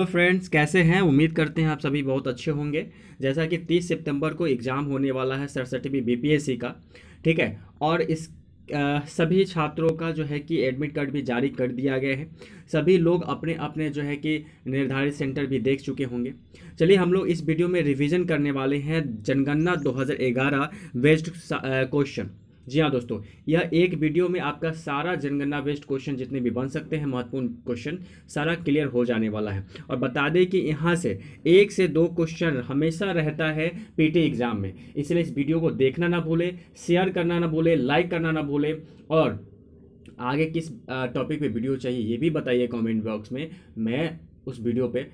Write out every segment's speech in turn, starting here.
hello friends कैसे हैं उम्मीद करते हैं आप सभी बहुत अच्छे होंगे जैसा कि 30 सितंबर को एग्ज़ाम होने वाला है बी बी का ठीक है और इस आ, सभी छात्रों का जो है कि एडमिट कार्ड भी जारी कर दिया गया है सभी लोग अपने अपने जो है कि निर्धारित सेंटर भी देख चुके होंगे चलिए हम लोग इस वीडियो में रिविज़न करने वाले हैं जनगणना दो वेस्ट क्वेश्चन जी हाँ दोस्तों यह एक वीडियो में आपका सारा जनगणना बेस्ड क्वेश्चन जितने भी बन सकते हैं महत्वपूर्ण क्वेश्चन सारा क्लियर हो जाने वाला है और बता दें कि यहाँ से एक से दो क्वेश्चन हमेशा रहता है पीटी एग्ज़ाम में इसलिए इस वीडियो को देखना ना भूलें शेयर करना ना भूलें लाइक करना ना भूलें और आगे किस टॉपिक पे वीडियो चाहिए ये भी बताइए कमेंट बॉक्स में मैं उस वीडियो पे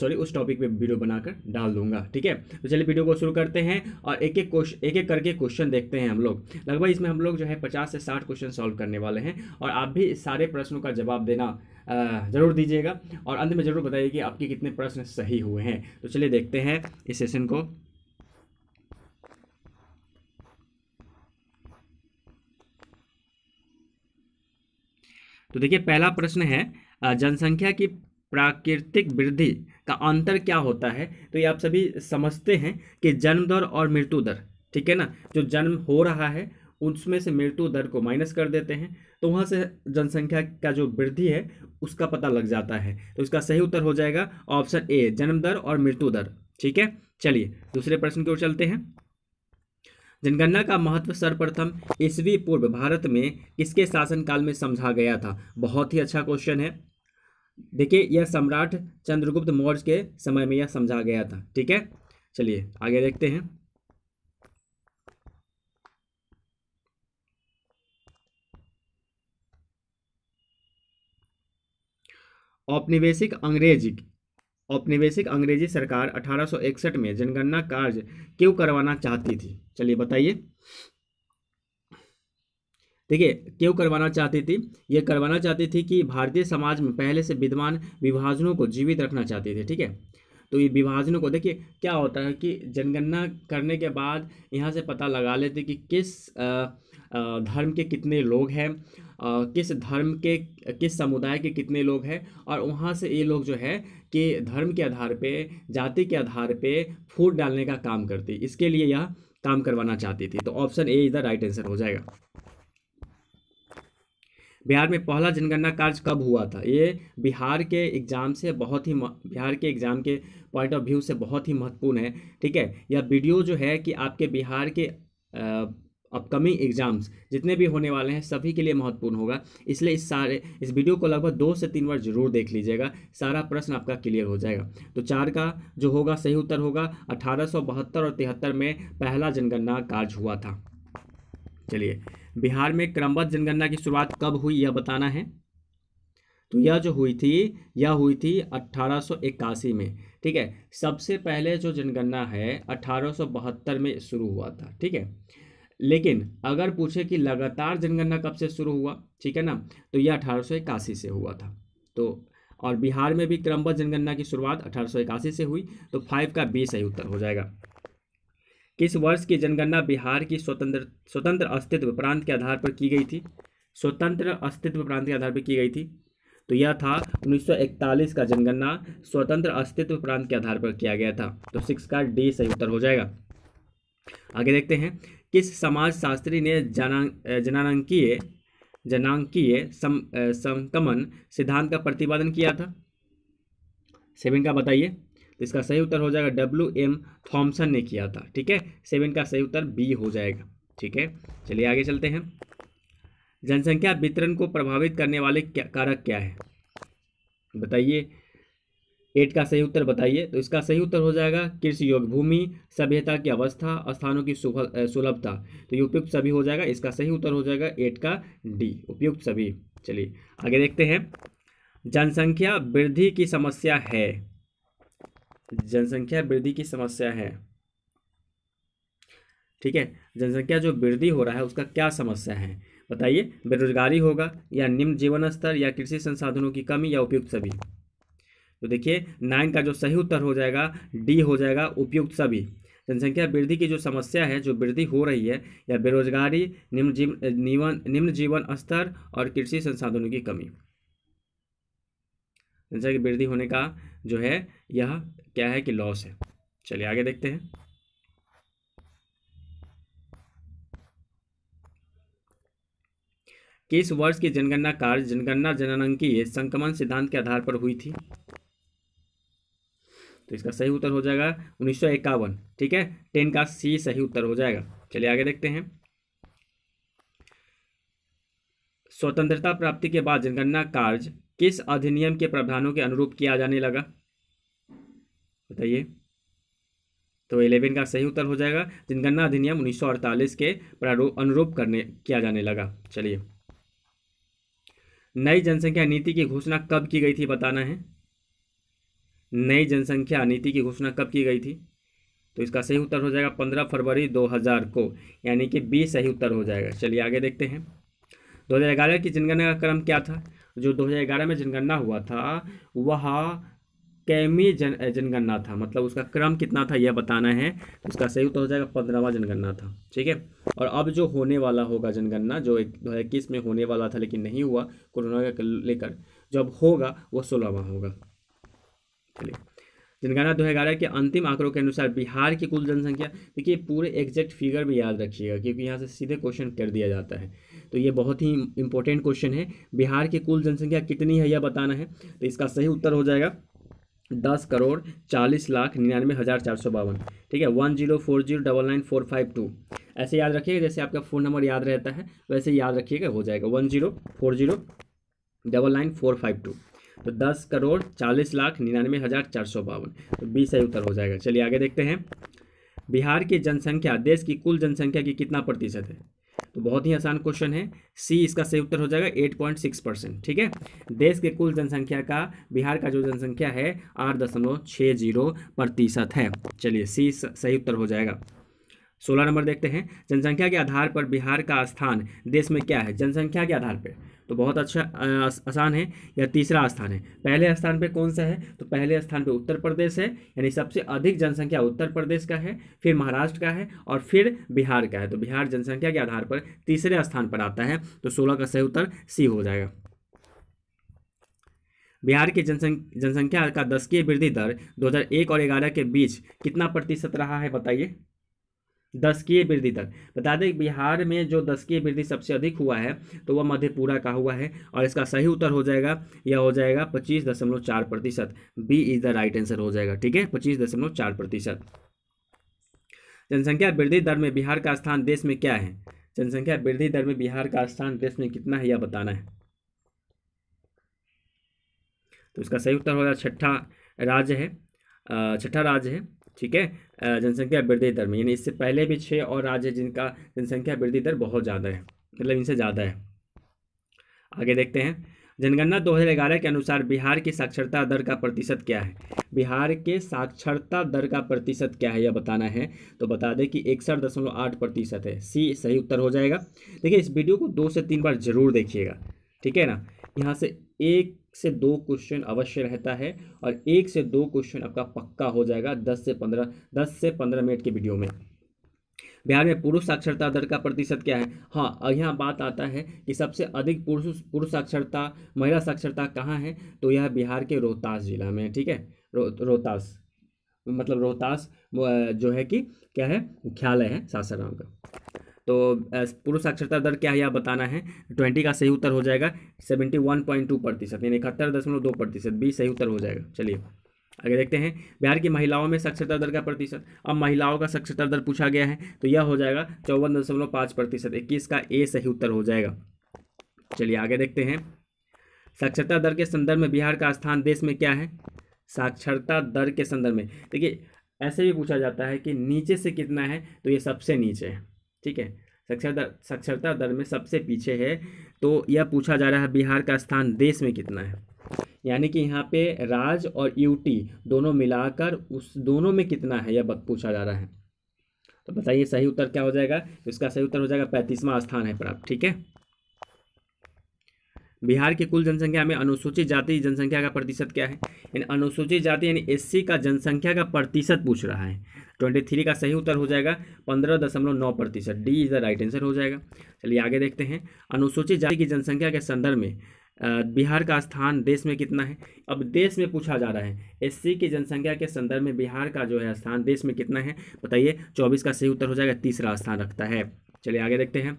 सॉरी उस टॉपिक पे वीडियो बनाकर डाल दूंगा ठीक है तो चलिए वीडियो को शुरू करते हैं और एक एक क्वेश्चन एक एक करके क्वेश्चन देखते हैं हम लोग लगभग इसमें हम लोग जो है पचास से साठ क्वेश्चन सॉल्व करने वाले हैं और आप भी सारे प्रश्नों का जवाब देना ज़रूर दीजिएगा और अंत में ज़रूर बताइए कि आपके कितने प्रश्न सही हुए हैं तो चलिए देखते हैं इस सेशन को तो देखिए पहला प्रश्न है जनसंख्या की प्राकृतिक वृद्धि का अंतर क्या होता है तो ये आप सभी समझते हैं कि जन्म दर और मृत्यु दर ठीक है ना जो जन्म हो रहा है उसमें से मृत्यु दर को माइनस कर देते हैं तो वहाँ से जनसंख्या का जो वृद्धि है उसका पता लग जाता है तो इसका सही उत्तर हो जाएगा ऑप्शन ए जन्म दर और मृत्यु दर ठीक है चलिए दूसरे प्रश्न की ओर चलते हैं जनगणना का महत्व सर्वप्रथम ईस्वी पूर्व भारत में किसके शासनकाल में समझा गया था बहुत ही अच्छा क्वेश्चन है देखिए यह सम्राट चंद्रगुप्त मौर्य के समय में यह समझा गया था ठीक है चलिए आगे देखते हैं औपनिवेशिक अंग्रेजी औपनिवेशिक अंग्रेजी सरकार 1861 में जनगणना कार्य क्यों करवाना चाहती थी चलिए बताइए ठीक है क्यों करवाना चाहती थी ये करवाना चाहती थी कि भारतीय समाज में पहले से विद्वान विभाजनों को जीवित रखना चाहती थी ठीक है तो ये विभाजनों को देखिए क्या होता है कि जनगणना करने के बाद यहाँ से पता लगा लेते कि किस धर्म के कितने लोग हैं किस धर्म के किस समुदाय के कितने लोग हैं और वहाँ से ये लोग जो है कि धर्म के आधार पे जाति के आधार पे फूट डालने का काम करती इसके लिए यह काम करवाना चाहती थी तो ऑप्शन ए इधर राइट आंसर हो जाएगा बिहार में पहला जनगणना कार्य कब हुआ था ये बिहार के एग्ज़ाम से बहुत ही बिहार के एग्ज़ाम के पॉइंट ऑफ व्यू से बहुत ही महत्वपूर्ण है ठीक है यह वीडियो जो है कि आपके बिहार के अपकमिंग एग्ज़ाम्स जितने भी होने वाले हैं सभी के लिए महत्वपूर्ण होगा इसलिए इस सारे इस वीडियो को लगभग दो से तीन बार जरूर देख लीजिएगा सारा प्रश्न आपका क्लियर हो जाएगा तो चार का जो होगा सही उत्तर होगा अठारह और तिहत्तर में पहला जनगणना कार्य हुआ था चलिए बिहार में क्रमबद्ध जनगणना की शुरुआत कब हुई यह बताना है तो यह जो हुई थी यह हुई थी अट्ठारह में ठीक है सबसे पहले जो जनगणना है 1872 में शुरू हुआ था ठीक है लेकिन अगर पूछे कि लगातार जनगणना कब से शुरू हुआ ठीक है ना तो यह अठारह से हुआ था तो और बिहार में भी क्रमबद्ध जनगणना की शुरुआत अठारह से हुई तो फाइव का बी सही उत्तर हो जाएगा किस वर्ष की जनगणना बिहार की स्वतंत्र स्वतंत्र अस्तित्व प्रांत के आधार पर की गई थी स्वतंत्र अस्तित्व प्रांत के आधार पर की गई थी तो यह था 1941 का जनगणना स्वतंत्र अस्तित्व प्रांत के आधार पर किया गया था तो सिक्स का डी सही उत्तर हो जाएगा आगे देखते हैं किस समाजशास्त्री ने जना जनांकीय जनांकीय सम सिद्धांत का प्रतिपादन किया था सेवन का बताइए इसका सही उत्तर हो जाएगा डब्ल्यू एम थॉम्सन ने किया था ठीक है सेवन का सही उत्तर बी हो जाएगा ठीक है चलिए आगे चलते हैं जनसंख्या वितरण को प्रभावित करने वाले क्या कारक क्या है बताइए एट का सही उत्तर बताइए तो इसका सही उत्तर हो जाएगा कृषि योग भूमि सभ्यता की अवस्था स्थानों की सुलभता तो उपयुक्त सभी हो जाएगा इसका सही उत्तर हो जाएगा एट का डी उपयुक्त सभी चलिए आगे देखते हैं जनसंख्या वृद्धि की समस्या है जनसंख्या वृद्धि की समस्या है ठीक है जनसंख्या जो वृद्धि हो रहा है उसका क्या समस्या है बताइए बेरोजगारी होगा या निम्न जीवन स्तर या कृषि संसाधनों की कमी या उपयुक्त सभी तो देखिए नाइन का जो सही उत्तर हो जाएगा डी हो जाएगा उपयुक्त सभी जनसंख्या वृद्धि की जो समस्या है जो वृद्धि हो रही है या बेरोजगारी निम्न जीवन निम्न जीवन स्तर और कृषि संसाधनों की कमी जनसंख्या वृद्धि होने का जो है यह क्या है कि लॉस है चलिए आगे देखते हैं किस वर्ष की जनगणना कार्य जनगणना जननांकीय संक्रमण सिद्धांत के आधार पर हुई थी तो इसका सही उत्तर हो जाएगा उन्नीस ठीक है टेन का सी सही उत्तर हो जाएगा चलिए आगे देखते हैं स्वतंत्रता प्राप्ति के बाद जनगणना कार्य किस अधिनियम के प्रावधानों के अनुरूप किया जाने लगा बताइए तो इलेवन का सही उत्तर हो जाएगा जनगणना अधिनियम 1948 के अनुरूप करने किया जाने लगा चलिए नई जनसंख्या नीति की घोषणा कब की गई थी बताना है नई जनसंख्या नीति की घोषणा कब की गई थी तो इसका सही उत्तर हो जाएगा पंद्रह फरवरी 2000 को यानी कि बी सही उत्तर हो जाएगा चलिए आगे देखते हैं ग्यारह की जनगणना का क्रम क्या था जो ग्यारह में जनगणना हुआ था वह कैमी जन जनगणना था मतलब उसका क्रम कितना था यह बताना है उसका सही उत्तर हो जाएगा पंद्रहवा जनगणना था ठीक है और अब जो होने वाला होगा जनगणना जो एक दो हज़ार इक्कीस में होने वाला था लेकिन नहीं हुआ कोरोना का लेकर जो अब होगा वह सोलहवा होगा चलिए जनगणना दो हज़ार के अंतिम आंकड़ों के अनुसार बिहार की कुल जनसंख्या देखिए पूरे एग्जैक्ट फिगर भी याद रखिएगा क्योंकि यहाँ से सीधे क्वेश्चन कर दिया जाता है तो ये बहुत ही इंपॉर्टेंट क्वेश्चन है बिहार की कुल जनसंख्या कितनी है यह बताना है तो इसका सही उत्तर हो जाएगा दस करोड़ चालीस लाख निन्यानवे हज़ार चार सौ बावन ठीक है one zero four zero double nine four five two ऐसे याद रखिएगा जैसे आपका फ़ोन नंबर याद रहता है वैसे याद रखिएगा हो जाएगा one zero four zero double nine four five two तो दस करोड़ चालीस लाख निन्यानवे हज़ार चार सौ बावन तो बीस सही उत्तर हो जाएगा चलिए आगे देखते हैं बिहार की जनसंख्या देश की कुल जनसंख्या की कितना प्रतिशत है तो बहुत ही आसान क्वेश्चन है सी इसका सही उत्तर हो जाएगा एट पॉइंट सिक्स परसेंट ठीक है देश के कुल जनसंख्या का बिहार का जो जनसंख्या है आठ दशमलव छः जीरो प्रतिशत है चलिए सी सही उत्तर हो जाएगा सोलह नंबर देखते हैं जनसंख्या के आधार पर बिहार का स्थान देश में क्या है जनसंख्या के आधार पर तो बहुत अच्छा आसान है या तीसरा स्थान है पहले स्थान पे कौन सा है तो पहले स्थान पे उत्तर प्रदेश है यानी सबसे अधिक जनसंख्या उत्तर प्रदेश का है फिर महाराष्ट्र का है और फिर बिहार का है तो बिहार जनसंख्या के आधार पर तीसरे स्थान पर आता है तो सोलह का सही उत्तर सी हो जाएगा बिहार की जनसंख्या जनसंख्या का दस वृद्धि दर दो और ग्यारह के बीच कितना प्रतिशत रहा है बताइए दशकीय वृद्धि दर बता दें बिहार में जो दशकीय वृद्धि सबसे अधिक हुआ है तो वह मधेपुरा का हुआ है और इसका सही उत्तर हो जाएगा यह हो जाएगा पच्चीस दशमलव चार प्रतिशत B is the right answer हो जाएगा ठीक है पच्चीस दशमलव चार प्रतिशत जनसंख्या वृद्धि दर में बिहार का स्थान देश में क्या है जनसंख्या वृद्धि दर में बिहार का स्थान देश में कितना है यह बताना है तो इसका सही उत्तर होगा छठा राज्य है छठा राज्य है ठीक है जनसंख्या वृद्धि दर में यानी इससे पहले भी छः और राज्य है जिनका जनसंख्या वृद्धि दर बहुत ज़्यादा है मतलब इनसे ज़्यादा है आगे देखते हैं जनगणना 2011 के अनुसार बिहार की साक्षरता दर का प्रतिशत क्या है बिहार के साक्षरता दर का प्रतिशत क्या है यह बताना है तो बता दें कि इकसठ दशमलव आठ प्रतिशत है सी सही उत्तर हो जाएगा देखिए इस वीडियो को दो से तीन बार जरूर देखिएगा ठीक है ना यहाँ से एक से दो क्वेश्चन अवश्य रहता है और एक से दो क्वेश्चन आपका पक्का हो जाएगा दस से पंद्रह दस से पंद्रह मिनट के वीडियो में बिहार में पुरुष साक्षरता दर का प्रतिशत क्या है हाँ यहाँ बात आता है कि सबसे अधिक पुरुष पुरुष साक्षरता महिला साक्षरता कहाँ है तो यह बिहार के रोहतास जिला में ठीक है रो, रोहतास मतलब रोहतास जो है कि क्या है मुख्यालय है सासाराम का तो पुरुष साक्षरता दर क्या है यह बताना है ट्वेंटी का सही उत्तर हो जाएगा सेवेंटी वन पॉइंट टू प्रतिशत यानी इकहत्तर दशमलव दो प्रतिशत बी सही उत्तर हो जाएगा चलिए आगे देखते हैं बिहार की महिलाओं में साक्षरता दर का प्रतिशत अब महिलाओं का साक्षरता दर पूछा गया है तो यह हो जाएगा चौवन दशमलव पाँच प्रतिशत इक्कीस का ए सही उत्तर हो जाएगा चलिए आगे देखते हैं साक्षरता दर के संदर्भ में बिहार का स्थान देश में क्या है साक्षरता दर के संदर्भ में देखिए ऐसे भी पूछा जाता है कि नीचे से कितना है तो ये सबसे नीचे है ठीक है साक्षरता साक्षरता दर में सबसे पीछे है तो यह पूछा जा रहा है बिहार का स्थान देश में कितना है यानी कि यहाँ पे राज और यूटी दोनों मिलाकर उस दोनों में कितना है यह पूछा जा रहा है तो बताइए सही उत्तर क्या हो जाएगा इसका सही उत्तर हो जाएगा पैंतीसवां स्थान है प्राप्त ठीक है बिहार की कुल जनसंख्या में अनुसूचित जाति जनसंख्या का प्रतिशत क्या है यानी अनुसूचित जाति यानी एससी का जनसंख्या का प्रतिशत पूछ रहा है ट्वेंटी थ्री का सही उत्तर हो जाएगा पंद्रह दशमलव नौ प्रतिशत D is the right answer हो जाएगा चलिए आगे देखते हैं अनुसूचित जाति की जनसंख्या के संदर्भ में बिहार का स्थान देश में कितना है अब देश में पूछा जा रहा है एस की जनसंख्या के संदर्भ में बिहार का जो है स्थान देश में कितना है बताइए चौबीस का सही उत्तर हो जाएगा तीसरा स्थान रखता है चलिए आगे देखते हैं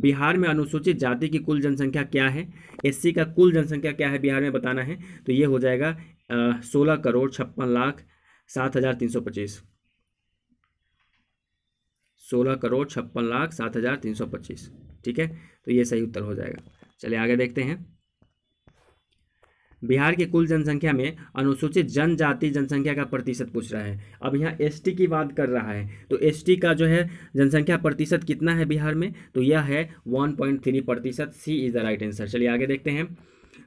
बिहार में अनुसूचित जाति की कुल जनसंख्या क्या है एससी का कुल जनसंख्या क्या है बिहार में बताना है तो ये हो जाएगा सोलह करोड़ छप्पन लाख सात हज़ार तीन सौ पच्चीस सोलह करोड़ छप्पन लाख सात हज़ार तीन सौ पच्चीस ठीक है तो ये सही उत्तर हो जाएगा चलिए आगे देखते हैं बिहार की कुल जनसंख्या में अनुसूचित जनजाति जनसंख्या का प्रतिशत पूछ रहा है अब यहाँ एसटी की बात कर रहा है तो एसटी का जो है जनसंख्या प्रतिशत कितना है बिहार में तो यह है वन पॉइंट थ्री प्रतिशत C is the right answer चलिए आगे देखते हैं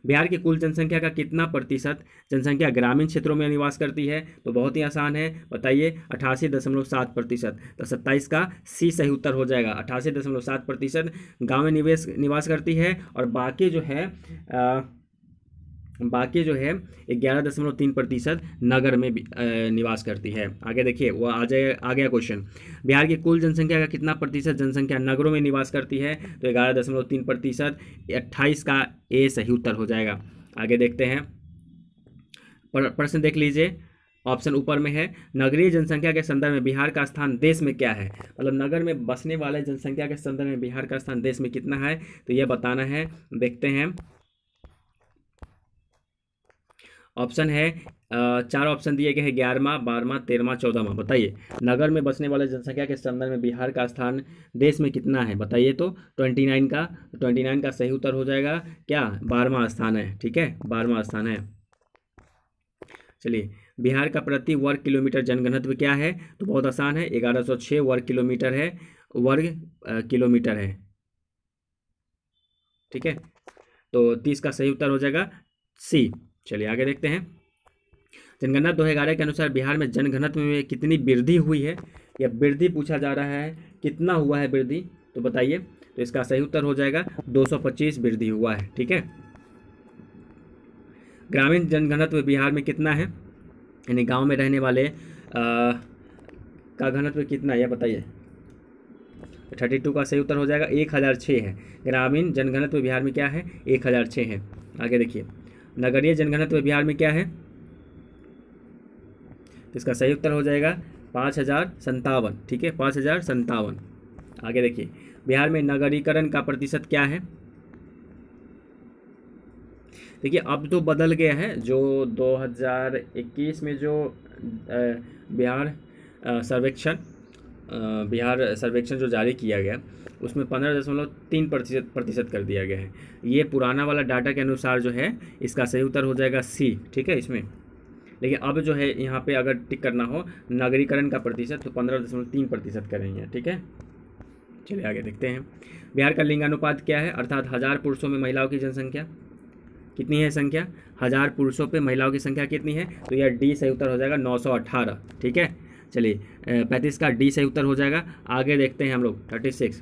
बिहार की कुल जनसंख्या का कितना प्रतिशत जनसंख्या ग्रामीण क्षेत्रों में निवास करती है तो बहुत ही आसान है बताइए अठासी दशमलव सात प्रतिशत तो सत्ताईस का सी सही उत्तर हो जाएगा अठासी दशमलव सात प्रतिशत गाँव में निवेश निवास करती है और बाकी जो है आ, बाकी जो है ग्यारह दशमलव तीन प्रतिशत नगर में निवास करती है आगे देखिए वो आ जाए आ गया क्वेश्चन बिहार की कुल जनसंख्या का कितना प्रतिशत जनसंख्या नगरों में निवास करती है तो ग्यारह दशमलव तीन प्रतिशत अट्ठाईस का ए सही उत्तर हो जाएगा आगे देखते हैं प्रश्न देख लीजिए ऑप्शन ऊपर में है नगरीय जनसंख्या के संदर्भ में बिहार का स्थान देश में क्या है मतलब नगर में बसने वाले जनसंख्या के संदर्भ में बिहार का स्थान देश में कितना है तो यह बताना है देखते हैं ऑप्शन है चार ऑप्शन दिए गए हैं ग्यारहवा बारहवा तेरहवा चौदहवा बताइए नगर में बसने वाले जनसंख्या के संदर्भ में बिहार का स्थान देश में कितना है बताइए तो ट्वेंटी नाइन का ट्वेंटी नाइन का सही उत्तर हो जाएगा क्या बारहवा स्थान है ठीक है बारहवा स्थान है चलिए बिहार का प्रति वर्ग किलोमीटर जनगणत्व क्या है तो बहुत आसान है ग्यारह सौ वर्ग किलोमीटर है वर्ग किलोमीटर है ठीक है तो तीस का सही उत्तर हो जाएगा सी चलिए आगे देखते हैं जनगणना दो के अनुसार बिहार में जनघनत्व में कितनी वृद्धि हुई है या वृद्धि पूछा जा रहा है कितना हुआ है वृद्धि तो बताइए तो इसका सही उत्तर हो जाएगा 225 वृद्धि हुआ है ठीक है ग्रामीण जनघनत्व बिहार में कितना है यानी गांव में रहने वाले आ, का घनत्व कितना है बताइए थर्टी टू का सही उत्तर हो जाएगा एक हज़ार छः है ग्रामीण जनघनत्व बिहार में क्या है एक हज़ार छः है आगे देखिए नगरीय तो बिहार में क्या है तो इसका सही उत्तर हो जाएगा पाँच हज़ार संतावन ठीक है पाँच हज़ार संतावन आगे देखिए बिहार में नगरीकरण का प्रतिशत क्या है देखिए अब तो बदल गया है जो 2021 में जो बिहार सर्वेक्षण बिहार सर्वेक्षण जो जारी किया गया उसमें पंद्रह दशमलव तीन प्रतिशत प्रतिशत कर दिया गया है ये पुराना वाला डाटा के अनुसार जो है इसका सही उत्तर हो जाएगा सी ठीक है इसमें लेकिन अब जो है यहाँ पे अगर टिक करना हो नगरीकरण का प्रतिशत तो पंद्रह दशमलव तीन प्रतिशत करेंगे ठीक है चलिए आगे देखते हैं बिहार का लिंगानुपात क्या है अर्थात हज़ार पुरुषों में महिलाओं की जनसंख्या कितनी है संख्या हज़ार पुरुषों पर महिलाओं की संख्या कितनी है तो यह डी सही उत्तर हो जाएगा नौ सौ अट्ठारह ठीक है चलिए पैंतीस का डी सही उत्तर हो जाएगा आगे देखते हैं हम लोग थर्टी सिक्स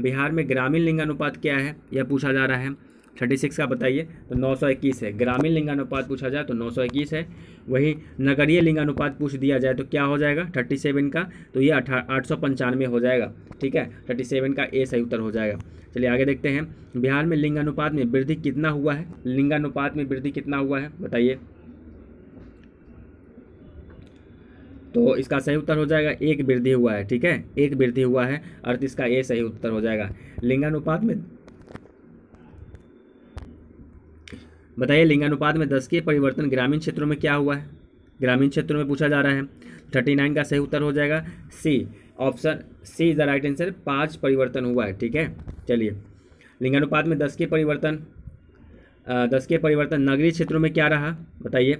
बिहार में ग्रामीण लिंगानुपात क्या है यह पूछा जा रहा है थर्टी सिक्स का बताइए तो नौ सौ इक्कीस है ग्रामीण लिंगानुपात पूछा जाए तो नौ सौ इक्कीस है वही नगरीय लिंगानुपात पूछ दिया जाए तो क्या हो जाएगा थर्टी सेवन का तो ये आठ सौ पंचानवे हो जाएगा ठीक है थर्टी सेवन का ए सही उत्तर हो जाएगा चलिए आगे देखते हैं बिहार में लिंगानुपात में वृद्धि कितना हुआ है लिंगानुपात में वृद्धि कितना हुआ है बताइए तो इसका सही उत्तर हो जाएगा एक वृद्धि हुआ है ठीक है एक वृद्धि हुआ है अर्थ इसका ए सही उत्तर हो जाएगा लिंगानुपात में बताइए लिंगानुपात में दस के परिवर्तन ग्रामीण क्षेत्रों में क्या हुआ है ग्रामीण क्षेत्रों में पूछा जा रहा है थर्टी नाइन का सही उत्तर हो जाएगा C option C is the right answer पाँच परिवर्तन हुआ है ठीक है चलिए लिंगानुपात में दस के परिवर्तन दस के परिवर्तन नगरीय क्षेत्रों में क्या रहा बताइए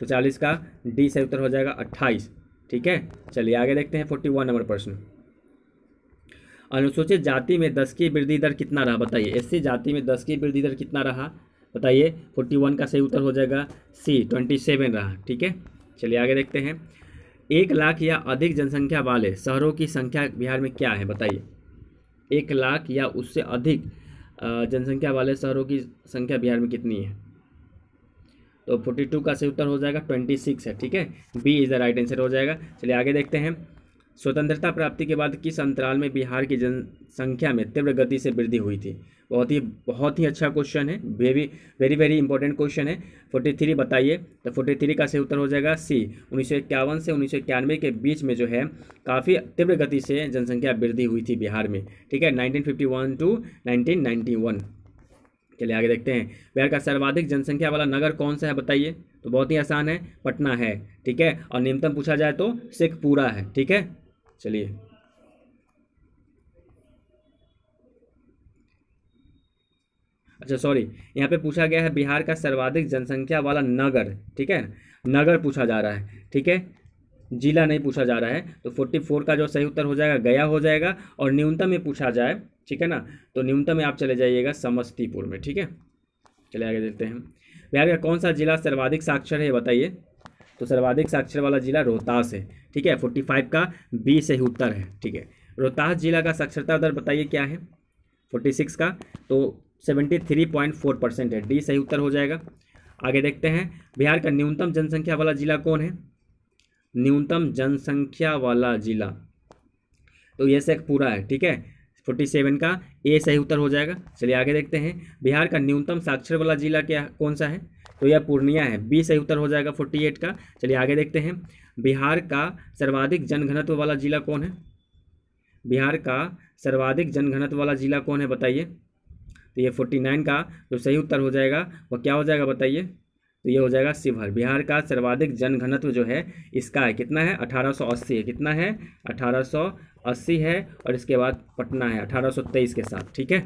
तो चालीस का डी सही उत्तर हो जाएगा अट्ठाईस ठीक है चलिए आगे देखते हैं फोर्टी वन नंबर प्रश्न अनुसूचित जाति में दस की वृद्धि दर कितना रहा बताइए एससी जाति में दस की वृद्धि दर कितना रहा बताइए फोर्टी वन का सही उत्तर हो जाएगा सी ट्वेंटी सेवन रहा ठीक है चलिए आगे देखते हैं एक लाख या अधिक जनसंख्या वाले शहरों की संख्या बिहार में क्या है बताइए एक लाख या उससे अधिक जनसंख्या वाले शहरों की संख्या बिहार में कितनी है तो फोर्टी टू का सही उत्तर हो जाएगा ट्वेंटी सिक्स है ठीक है B is the right answer हो जाएगा चलिए आगे देखते हैं स्वतंत्रता प्राप्ति के बाद किस अंतराल में बिहार की जनसंख्या में तीव्र गति से वृद्धि हुई थी बहुत ही बहुत ही अच्छा क्वेश्चन है very very very important question है फोर्टी थ्री बताइए तो फोर्टी थ्री का सही उत्तर हो जाएगा सी उन्नीस सौ इक्यावन से उन्नीस सौ इक्यानवे के बीच में जो है काफ़ी तीव्र गति से जनसंख्या वृद्धि हुई थी बिहार में ठीक है नाइनटीन फिफ्टी टू नाइनटीन चलिए आगे देखते हैं बिहार का सर्वाधिक जनसंख्या वाला नगर कौन सा है बताइए तो बहुत ही आसान है पटना है ठीक है और न्यूनतम पूछा जाए तो शेखपुरा है ठीक है चलिए अच्छा सॉरी यहाँ पे पूछा गया है बिहार का सर्वाधिक जनसंख्या वाला नगर ठीक है नगर पूछा जा रहा है ठीक है जिला नहीं पूछा जा रहा है तो 44 का जो सही उत्तर हो जाएगा गया हो जाएगा और न्यूनतम में पूछा जाए ठीक है ना तो न्यूनतम में आप चले जाइएगा समस्तीपुर में ठीक है चले आगे देखते हैं बिहार का कौन सा जिला सर्वाधिक साक्षर है बताइए तो सर्वाधिक साक्षर वाला जिला रोहतास है ठीक है फोर्टी फाइव का बी से उत्तर है ठीक है रोहतास जिला का साक्षरता दर बताइए क्या है फोर्टी सिक्स का तो seventy three point four percent है डी सही उत्तर हो जाएगा आगे देखते हैं बिहार का न्यूनतम जनसंख्या वाला जिला कौन है न्यूनतम जनसंख्या वाला जिला तो ये से पूरा है ठीक है फोर्टी सेवन का ए सही उत्तर हो जाएगा चलिए आगे देखते हैं बिहार का न्यूनतम साक्षर वाला जिला क्या कौन सा है तो यह पूर्णिया है बी सही उत्तर हो जाएगा फोर्टी एट का चलिए आगे देखते हैं बिहार का सर्वाधिक जनघनत्व वाला जिला कौन है बिहार का सर्वाधिक जनघनत्व वाला जिला कौन है बताइए तो ये फोर्टी नाइन का जो सही उत्तर हो जाएगा वह क्या हो जाएगा बताइए तो ये हो जाएगा शिवहर बिहार का सर्वाधिक जनघनत्व जो है इसका है कितना है 1880 है कितना है 1880 है और इसके बाद पटना है 1823 के साथ ठीक है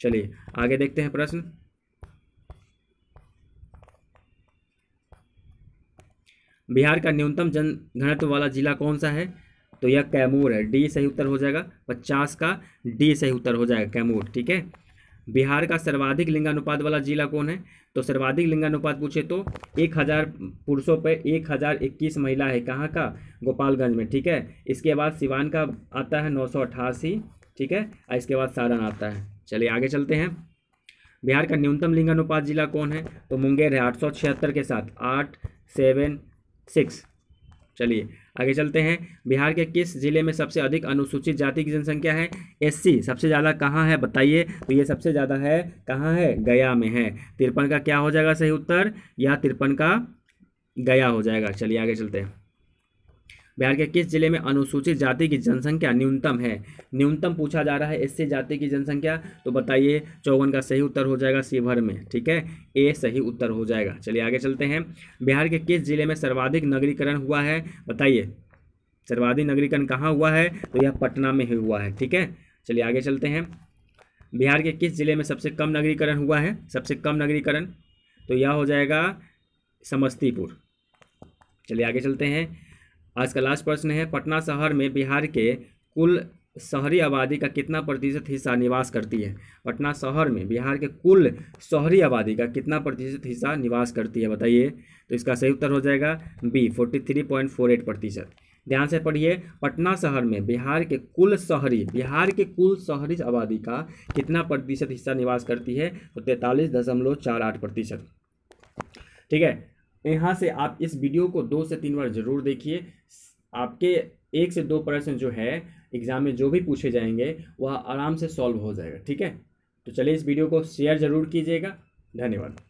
चलिए आगे देखते हैं प्रश्न बिहार का न्यूनतम जन घनत्व वाला जिला कौन सा है तो यह कैमूर है डी सही उत्तर हो जाएगा पचास का डी सही उत्तर हो जाएगा कैमूर ठीक है बिहार का सर्वाधिक लिंगानुपात वाला जिला कौन है तो सर्वाधिक लिंगानुपात पूछे तो एक हज़ार पुरुषों पर एक हज़ार इक्कीस महिला है कहाँ का गोपालगंज में ठीक है इसके बाद सिवान का आता है नौ सौ अठासी ठीक है और इसके बाद सारण आता है चलिए आगे चलते हैं बिहार का न्यूनतम लिंगानुपात जिला कौन है तो मुंगेर है आठ सौ छिहत्तर के साथ आठ सेवन सिक्स चलिए आगे चलते हैं बिहार के किस जिले में सबसे अधिक अनुसूचित जाति की जनसंख्या है एससी सबसे ज़्यादा कहाँ है बताइए तो ये सबसे ज़्यादा है कहाँ है गया में है तिरपन का क्या हो जाएगा सही उत्तर या तिरपन का गया हो जाएगा चलिए आगे चलते हैं बिहार के किस जिले में अनुसूचित जाति की जनसंख्या न्यूनतम है न्यूनतम पूछा जा रहा है इससे जाति की जनसंख्या तो बताइए चौवन का सही उत्तर हो जाएगा शिवहर में ठीक है ए सही उत्तर हो जाएगा चलिए आगे चलते हैं बिहार के किस जिले में सर्वाधिक नगरीकरण हुआ है बताइए सर्वाधिक नगरीकरण कहाँ हुआ है तो यह पटना में ही हुआ है ठीक है चलिए आगे चलते हैं बिहार के किस जिले में सबसे कम नगरीकरण हुआ है सबसे कम नगरीकरण तो यह हो जाएगा समस्तीपुर चलिए आगे चलते हैं आज का लास्ट प्रश्न है पटना शहर में बिहार के कुल शहरी आबादी का कितना प्रतिशत हिस्सा निवास करती है पटना शहर में बिहार के कुल शहरी आबादी का कितना प्रतिशत हिस्सा निवास करती है बताइए तो इसका सही उत्तर हो जाएगा B forty three point four eight प्रतिशत ध्यान से पढ़िए पटना शहर में बिहार के कुल शहरी बिहार के कुल शहरी आबादी का कितना प्रतिशत हिस्सा निवास करती है तो तैंतालीस दशमलव चार आठ प्रतिशत ठीक है यहाँ से आप इस वीडियो को दो से तीन बार जरूर देखिए आपके एक से दो प्रश्न जो है एग्ज़ाम में जो भी पूछे जाएंगे वह आराम से सॉल्व हो जाएगा ठीक है तो चलिए इस वीडियो को शेयर ज़रूर कीजिएगा धन्यवाद